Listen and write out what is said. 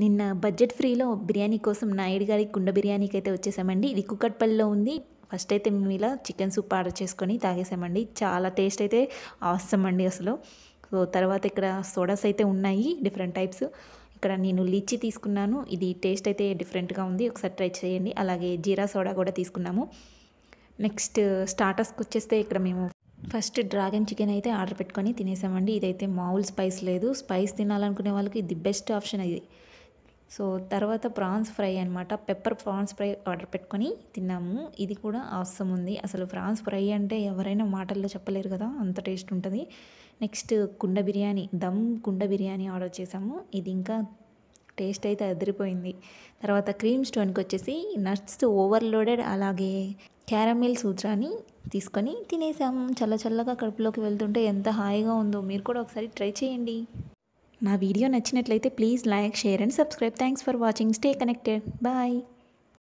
నిన్న బడ్జెట్ ఫ్రీలో బిర్యానీ కోసం నాయుడు గారి కుండ బిర్యానీకి అయితే వచ్చేసామండి ఇది కుక్కట్పల్లిలో ఉంది ఫస్ట్ అయితే మేము ఇలా చికెన్ సూప్ ఆర్డర్ చేసుకొని తాగేసామండి చాలా టేస్ట్ అయితే అండి అసలు సో తర్వాత ఇక్కడ సోడాస్ అయితే ఉన్నాయి డిఫరెంట్ టైప్స్ ఇక్కడ నేను లీచి తీసుకున్నాను ఇది టేస్ట్ అయితే డిఫరెంట్గా ఉంది ఒకసారి ట్రై చేయండి అలాగే జీరా సోడా కూడా తీసుకున్నాము నెక్స్ట్ స్టార్టర్స్కి వచ్చేస్తే ఇక్కడ మేము ఫస్ట్ డ్రాగన్ చికెన్ అయితే ఆర్డర్ పెట్టుకొని తినేసామండి ఇదైతే మామూలు స్పైస్ లేదు స్పైస్ తినాలనుకునే వాళ్ళకి ఇది బెస్ట్ ఆప్షన్ ఇది సో తర్వాత ప్రాన్స్ ఫ్రై అనమాట పెప్పర్ ప్రాన్స్ ఫ్రై ఆర్డర్ పెట్టుకొని తిన్నాము ఇది కూడా అవసరం ఉంది అసలు ప్రాన్స్ ఫ్రై అంటే ఎవరైనా మాటల్లో చెప్పలేరు కదా అంత టేస్ట్ ఉంటుంది నెక్స్ట్ కుండ బిర్యానీ దమ్ కుండ బిర్యానీ ఆర్డర్ చేసాము ఇది ఇంకా టేస్ట్ అయితే అదిరిపోయింది తర్వాత క్రీమ్ స్టోన్కి వచ్చేసి నట్స్ ఓవర్లోడెడ్ అలాగే క్యారమిల్ సూత్రాని తీసుకొని తినేసాము చల్ల చల్లగా కడుపులోకి వెళ్తుంటే ఎంత హాయిగా ఉందో మీరు కూడా ఒకసారి ట్రై చేయండి నా వీడియో నచ్చినట్లయితే please like share and subscribe thanks for watching stay connected bye